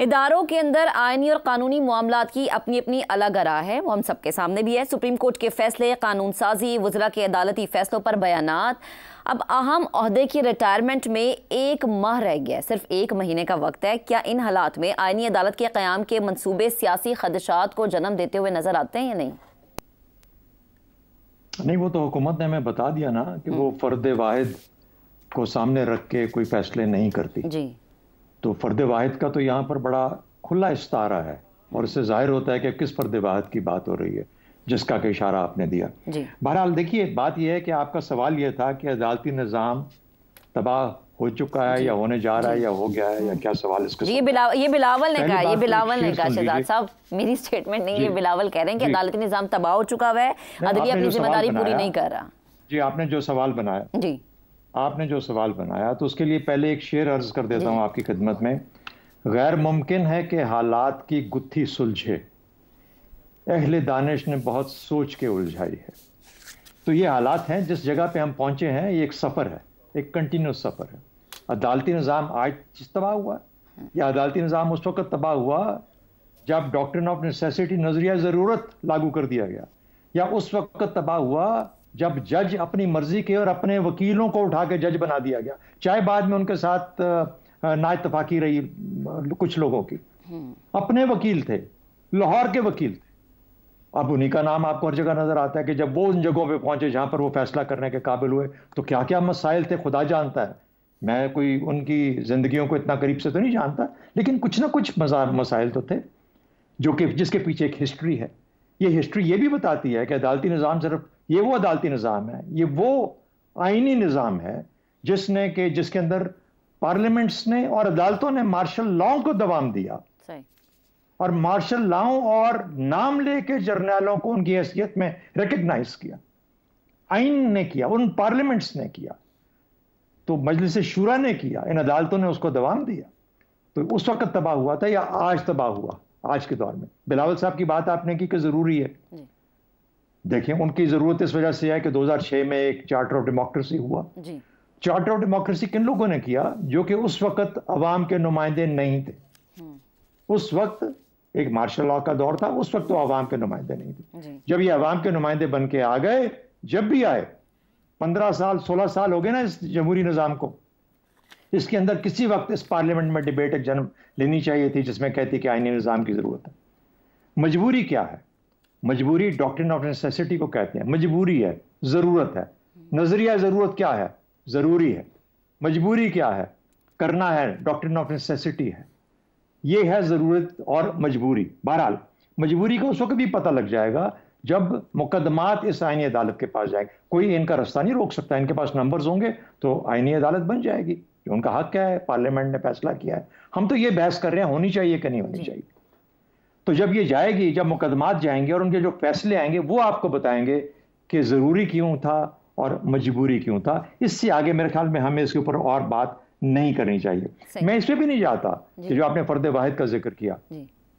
इदारों के अंदर आयनी और कानूनी मामला की अपनी अपनी अलग राह है वो हम सबके सामने भी है सुप्रीम कोर्ट के फैसले कानून साजी वजरा के अदालती फैसलों पर बयान अब अहम अहदे की रिटायरमेंट में एक माह रह गया सिर्फ एक महीने का वक्त है क्या इन हालात में आयनी अदालत के क्याम के मनसूबे सियासी खदशात को जन्म देते हुए नजर आते हैं या नहीं नहीं वो तो हुकूमत ने हमें बता दिया ना कि वो हम्म। फर्द वाहिद को सामने रख के कोई फैसले नहीं करती जी तो फ़र्द वाहिद का तो यहाँ पर बड़ा खुला इस्तारा है और इससे जाहिर होता है कि किस फ़र्द वाहिद की बात हो रही है जिसका के इशारा आपने दिया बहरहाल देखिए बात यह है कि आपका सवाल यह था कि अदालती निज़ाम तबाह हो चुका है या होने जा रहा है या हो गया है या क्या सवाल इसका ये बिलावल ये बिलावल ने कहा ये तो बिलावल ने कहा शहजाद साहब मेरी स्टेटमेंट नहीं है बिलावल कह रहे हैं कि अदालती निज़ाम तबाह हो चुका हुआ है अदलिया अपनी जिम्मेदारी पूरी नहीं कर रहा जी आपने जो सवाल बनाया जी आपने जो सवाल बनाया तो उसके लिए पहले एक शेर अर्ज कर देता हूँ आपकी खिदमत में गैर मुमकिन है कि हालात की गुत्थी सुलझे अहल दानिश ने बहुत सोच के उलझाई है तो ये हालात हैं जिस जगह पे हम पहुंचे हैं ये एक सफ़र है एक कंटिन्यूस सफ़र है अदालती निज़ाम आज तबाह हुआ या अदालती निज़ाम उस वक्त तबाह हुआ जब डॉक्टर ऑफ नेसेसिटी नज़रिया ज़रूरत लागू कर दिया गया या उस वक्त तबाह हुआ जब जज अपनी मर्जी के और अपने वकीलों को उठा के जज बना दिया गया चाहे बाद में उनके साथ नाइतफाकी रही कुछ लोगों की हम्म। अपने वकील थे लाहौर के वकील थे अब उन्हीं का नाम आपको हर जगह नजर आता है कि जब वो उन जगहों पे पहुंचे जहां पर वो फैसला करने के काबिल हुए तो क्या क्या मसाइल थे खुदा जानता है मैं कोई उनकी जिंदगियों को इतना करीब से तो नहीं जानता लेकिन कुछ ना कुछ मसाइल तो थे जो कि जिसके पीछे एक हिस्ट्री है ये हिस्ट्री ये भी बताती है कि अदालती निज़ाम सिर्फ ये वो अदालती निज़ाम है ये वो आइनी निज़ाम है जिसने के जिसके अंदर पार्लियामेंट्स ने और अदालतों ने मार्शल लॉ को दबाम दिया और मार्शल लॉ और नाम लेके जर्नैलों को उनकी हैसियत में रिकग्नाइज किया आइन ने किया उन पार्लियामेंट्स ने किया तो मजलिस शूरा ने किया इन अदालतों ने उसको दबाम दिया तो उस वक्त तबाह हुआ था या आज तबाह हुआ आज के दौर में बिलावल साहब की बात आपने की कि ज़रूरी है देखिए उनकी ज़रूरत इस वजह से है कि 2006 में एक चार्टर ऑफ डेमोक्रेसी हुआ चार्टर ऑफ डेमोक्रेसी किन लोगों ने किया जो कि उस वक्त अवाम के नुमाइंदे नहीं थे हम्म। उस वक्त एक मार्शल लॉ का दौर था उस वक्त तो अवाम के नुमाइंदे नहीं थे जब ये आवाम के नुमाइंदे बन के आ गए जब भी आए पंद्रह साल सोलह साल हो गए ना इस जमहूरी निज़ाम को इसके अंदर किसी वक्त इस पार्लियामेंट में डिबेट एक जन्म लेनी चाहिए थी जिसमें कहती कि आईनी निज़ाम की ज़रूरत है मजबूरी क्या है मजबूरी डॉक्टर ऑफ नेसेसिटी को कहते हैं मजबूरी है ज़रूरत है नज़रिया ज़रूरत क्या है ज़रूरी है मजबूरी क्या है करना है डॉक्टर ऑफ नेसेसिटी है ये है ज़रूरत और मजबूरी बहरहाल मजबूरी को उस वक्त भी पता लग जाएगा जब मुकदमात इस आइनी अदालत के पास जाएंगे कोई इनका रास्ता नहीं रोक सकता इनके पास नंबर्स होंगे तो आइनी अदालत बन जाएगी उनका हक क्या है पार्लियामेंट ने फैसला किया है हम तो ये बहस कर रहे हैं होनी चाहिए कि नहीं होनी चाहिए तो जब ये जाएगी जब मुकदमात जाएंगे और उनके जो फैसले आएंगे वो आपको बताएंगे कि ज़रूरी क्यों था और मजबूरी क्यों था इससे आगे मेरे ख्याल में हमें इसके ऊपर और बात नहीं करनी चाहिए मैं इसमें भी नहीं जाता कि जो आपने फर्द वाहिद का जिक्र किया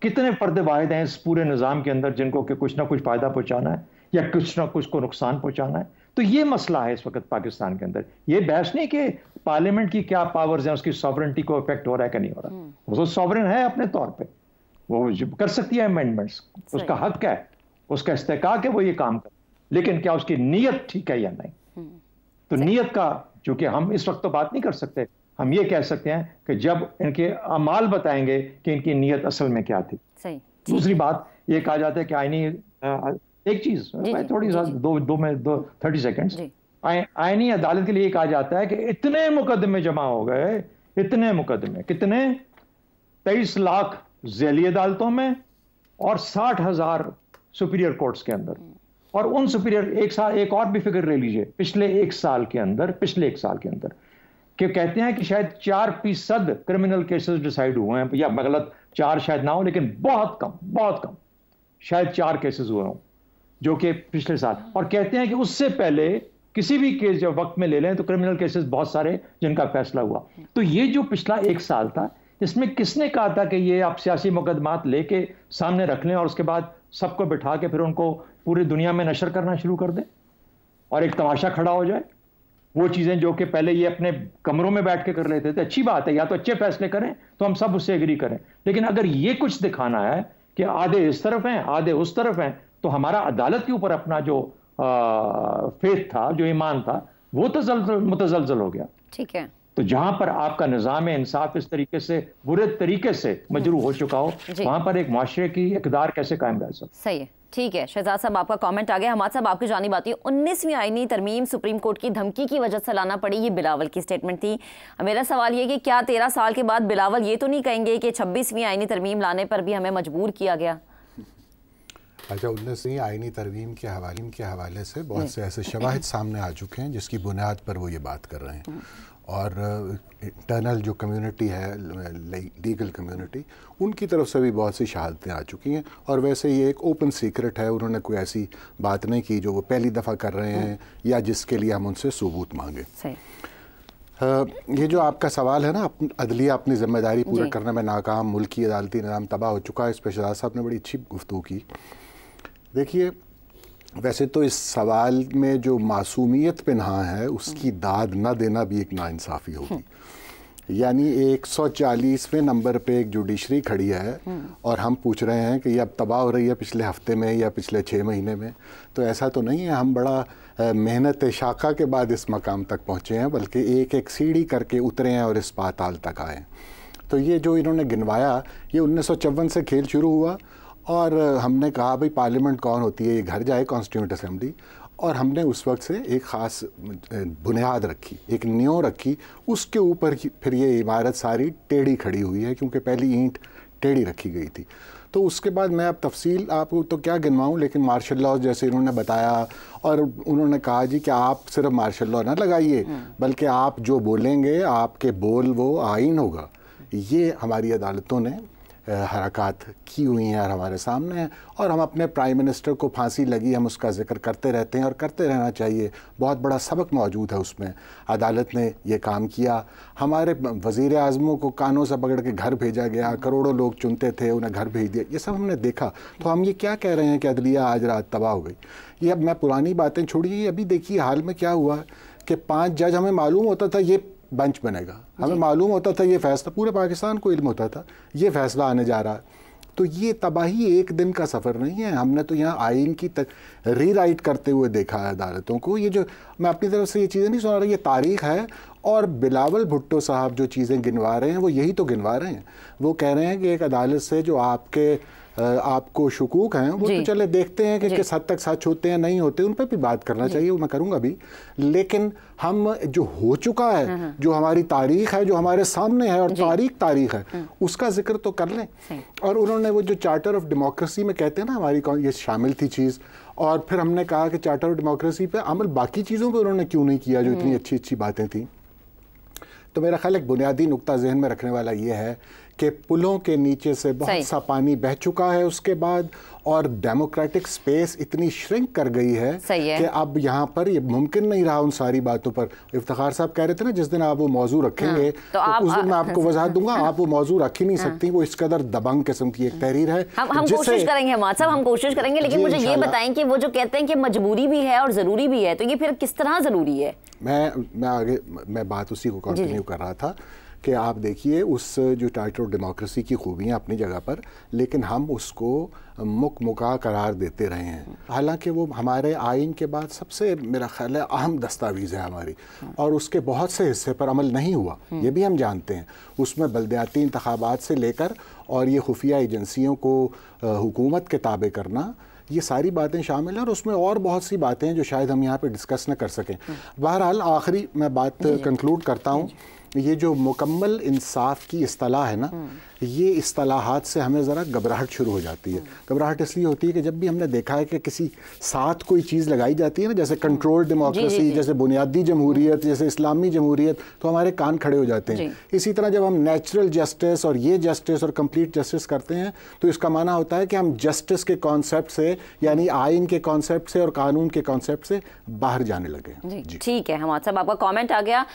कितने फर्द वाहिद हैं इस पूरे निज़ाम के अंदर जिनको कि कुछ ना कुछ फ़ायदा पहुंचाना है या कुछ ना कुछ को नुकसान पहुंचाना है तो ये मसला है इस वक्त पाकिस्तान के अंदर ये बहस नहीं कि पार्लियामेंट की क्या पावर्स हैं उसकी सॉवरेंटी को इफेक्ट हो रहा है कि नहीं हो रहा हम्म। वो तो सॉवरन है अपने तौर पर वो कर सकती है अमेंडमेंट्स उसका हक है उसका इस्तेक है वो ये काम कर लेकिन क्या उसकी नीयत ठीक है या नहीं हम्म। तो नीयत का चूंकि हम इस वक्त तो बात नहीं कर सकते हम ये कह सकते हैं कि जब इनके अमाल बताएंगे कि इनकी नीयत असल में क्या थी दूसरी बात ये कहा जाता है कि आईनी एक चीज थोड़ी सा दो दो में दो थर्टी सेकेंड्स आयनी अदालत के लिए कहा जाता है कि इतने मुकदमे जमा हो गए इतने मुकदमे कितने तेईस लाख जैली अदालतों में और साठ हजार सुपीरियर कोर्ट्स के अंदर हम्म। और उन सुपीरियर एक साल एक और भी फिक्र ले लीजिए पिछले एक साल के अंदर पिछले एक साल के अंदर कि कहते हैं कि शायद चार फीसद क्रिमिनल केसेस डिसाइड हुए हैं या गलत चार शायद ना हो लेकिन बहुत कम बहुत कम शायद चार केसेस हुए हों जो कि पिछले साल और कहते हैं कि उससे पहले किसी भी केस जब वक्त में ले लें तो क्रिमिनल केसेस बहुत सारे जिनका फैसला हुआ तो ये जो पिछला एक साल था इसमें किसने कहा था कि ये आप सियासी मुकदमात लेके सामने रख लें और उसके बाद सबको बिठा के फिर उनको पूरी दुनिया में नशर करना शुरू कर दें और एक तमाशा खड़ा हो जाए वो चीज़ें जो कि पहले ये अपने कमरों में बैठ के कर लेते थे अच्छी बात है या तो अच्छे फैसले करें तो हम सब उससे एग्री करें लेकिन अगर ये कुछ दिखाना है कि आधे इस तरफ हैं आधे उस तरफ हैं तो हमारा अदालत के ऊपर अपना जो फेथ था जो ईमान था वो तो मुतजलजल हो गया ठीक है तो जहां पर आपका निज़ाम इंसाफ इस तरीके से बुरे तरीके से मजरू हो चुका हो हम्म। वहां पर एक माशरे की इकदार कैसे कायम रह सकती सही है ठीक है शहजाद साहब आपका कमेंट आ गया हमारे साहब आपकी जानी बात है उन्नीसवीं आईनी तरमीम सुप्रीम कोर्ट की धमकी की वजह से लाना पड़ी ये बिलावल की स्टेटमेंट थी मेरा सवाल ये कि क्या तेरह साल के बाद बिलावल ये तो नहीं कहेंगे कि छब्बीसवीं आईनी तरमीम लाने पर भी हमें मजबूर किया गया अच्छा उल्लस सिंह आइनी तरवीम के हवाले के हवाले से बहुत से ऐसे हम्म। शवाहद सामने आ चुके हैं जिसकी बुनियाद पर वो ये बात कर रहे हैं हम्म। और इंटरनल जो कम्युनिटी है लीगल कम्युनिटी उनकी तरफ से भी बहुत सी शहादतें आ चुकी हैं और वैसे ये एक ओपन सीक्रेट है उन्होंने कोई ऐसी बात नहीं की जो वो पहली दफ़ा कर रहे हैं हम्म। या जिसके लिए हम उनसे सबूत मांगें ये जो आपका सवाल है ना अदलिया अपनी जिम्मेदारी पूरा करने में नाकाम मुल्क अदालती निज़ाम तबाह हो चुका है इस पर शहजाद साहब ने बड़ी अच्छी गुफ्तु की देखिए वैसे तो इस सवाल में जो मासूमियत नहा है उसकी दाद ना देना भी एक नाानसाफ़ी होगी हम्म। यानी सौ में नंबर पे एक जुडिशरी खड़ी है हम्म। और हम पूछ रहे हैं कि ये अब तबाह हो रही है पिछले हफ्ते में या पिछले छः महीने में तो ऐसा तो नहीं है हम बड़ा मेहनत शाखा के बाद इस मकाम तक पहुँचे हैं बल्कि एक एक सीढ़ी करके उतरे हैं और इस पाताल तक आए तो ये जो इन्होंने गिनवाया ये उन्नीस से खेल शुरू हुआ और हमने कहा भाई पार्लियामेंट कौन होती है ये घर जाए कॉन्स्टिट्यूंट असम्बली और हमने उस वक्त से एक ख़ास बुनियाद रखी एक न्यो रखी उसके ऊपर फिर ये इमारत सारी टेढ़ी खड़ी हुई है क्योंकि पहली ईंट टेढ़ी रखी गई थी तो उसके बाद मैं अब तफसील आपको तो क्या गिनवाऊँ लेकिन मार्शल लॉ जैसे इन्होंने बताया और उन्होंने कहा जी कि आप सिर्फ मार्शल लॉ ना लगाइए हम्म। बल्कि आप जो बोलेंगे आपके बोल वो आइन होगा ये हमारी अदालतों ने हरकत की हुई हैं और हमारे सामने हैं और हम अपने प्राइम मिनिस्टर को फांसी लगी हम उसका जिक्र करते रहते हैं और करते रहना चाहिए बहुत बड़ा सबक मौजूद है उसमें अदालत ने ये काम किया हमारे वज़ी अजमों को कानों से पकड़ के घर भेजा गया करोड़ों लोग चुनते थे उन्हें घर भेज दिया ये सब हमने देखा तो हम ये क्या कह रहे हैं कि अदलिया आज रात तबाह हो गई ये अब मैं पुरानी बातें छोड़िए अभी देखिए हाल में क्या हुआ कि पांच जज हमें मालूम होता था ये बंच बनेगा हमें मालूम होता था ये फैसला पूरे पाकिस्तान को इल्म होता था ये फैसला आने जा रहा है तो ये तबाही एक दिन का सफ़र नहीं है हमने तो यहाँ आइन की री राइट करते हुए देखा है अदालतों को ये जो मैं अपनी तरफ से ये चीज़ें नहीं सुना रहा ये तारीख है और बिलावल भुट्टो साहब जो चीज़ें गिनवा रहे हैं वो यही तो गिनवा रहे हैं वो कह रहे हैं कि एक अदालत से जो आपके आपको शकूक हैं वो तो चले देखते हैं कि किस हद तक सच होते हैं नहीं होते उन पर भी बात करना चाहिए वो मैं करूँगा अभी लेकिन हम जो हो चुका है हाँ, हाँ। जो हमारी तारीख है जो हमारे सामने है और तारीख तारीख है हाँ। उसका जिक्र तो कर लें और उन्होंने वो जो चार्टर ऑफ डेमोक्रेसी में कहते हैं ना हमारी ये शामिल थी चीज़ और फिर हमने कहा कि चार्टर ऑफ डेमोक्रेसी पर अमल बाकी चीज़ों पर उन्होंने क्यों नहीं किया जो इतनी अच्छी अच्छी बातें थी तो मेरा ख्याल एक बुनियादी नुकता जहन में रखने वाला ये है कि पुलों के नीचे से बहुत सा पानी बह चुका है उसके बाद और डेमोक्रेटिक स्पेस इतनी श्रिंक कर गई है, है। कि अब यहाँ पर ये मुमकिन नहीं रहा उन सारी बातों पर इफ्तार साहब कह रहे थे ना जिस दिन आप वो मौजू रखेंगे हाँ, तो, तो आप, उस दिन मैं आपको वजह हाँ। दूंगा आप वो मौजू रख ही नहीं हाँ। सकती वो इस कदर दबंग किस्म की एक तहरीर है हम, हम कोशिश करेंगे हमारे साहब हम कोशिश करेंगे लेकिन मुझे ये बताएं कि वो जो कहते हैं कि मजबूरी भी है और ज़रूरी भी है तो ये फिर किस तरह ज़रूरी है मैं मैं आगे मैं बात उसी को कंटिन्यू कर रहा था कि आप देखिए उस जो टाइटल डेमोक्रेसी की खूबियाँ अपनी जगह पर लेकिन हम उसको मुक मुका करार देते रहे हैं हालांकि वो हमारे आइन के बाद सबसे मेरा ख्याल है अहम दस्तावेज़ है हमारी और उसके बहुत से हिस्से पर अमल नहीं हुआ ये भी हम जानते हैं उसमें बलदयाती इंतबात से लेकर और ये खुफिया एजेंसियों को हुकूमत के ताबे करना ये सारी बातें शामिल हैं और उसमें और बहुत सी बातें हैं जो शायद हम यहाँ पर डिस्कस ना कर सकें बहरहाल आखिरी मैं बात कंक्लूड करता हूँ ये जो मुकम्मल इंसाफ की असलाह है ना ये असलाहत से हमें ज़रा घबराहट शुरू हो जाती है घबराहट इसलिए होती है कि जब भी हमने देखा है कि किसी साथ कोई चीज़ लगाई जाती है ना जैसे कंट्रोल हम्म। डेमोक्रेसी जैसे बुनियादी जमहूरीत जैसे इस्लामी जमहूरीत तो हमारे कान खड़े हो जाते हैं इसी तरह जब हम नेचुरल जस्टिस और ये जस्टिस और कम्प्लीट जस्टिस करते हैं तो इसका माना होता है कि हम जस्टिस के कॉन्सेप्ट से यानी आइन के कॉन्सेप्ट से और कानून के कॉन्सेप्ट से बाहर जाने लगे ठीक है हमारे साहब आपका कॉमेंट आ गया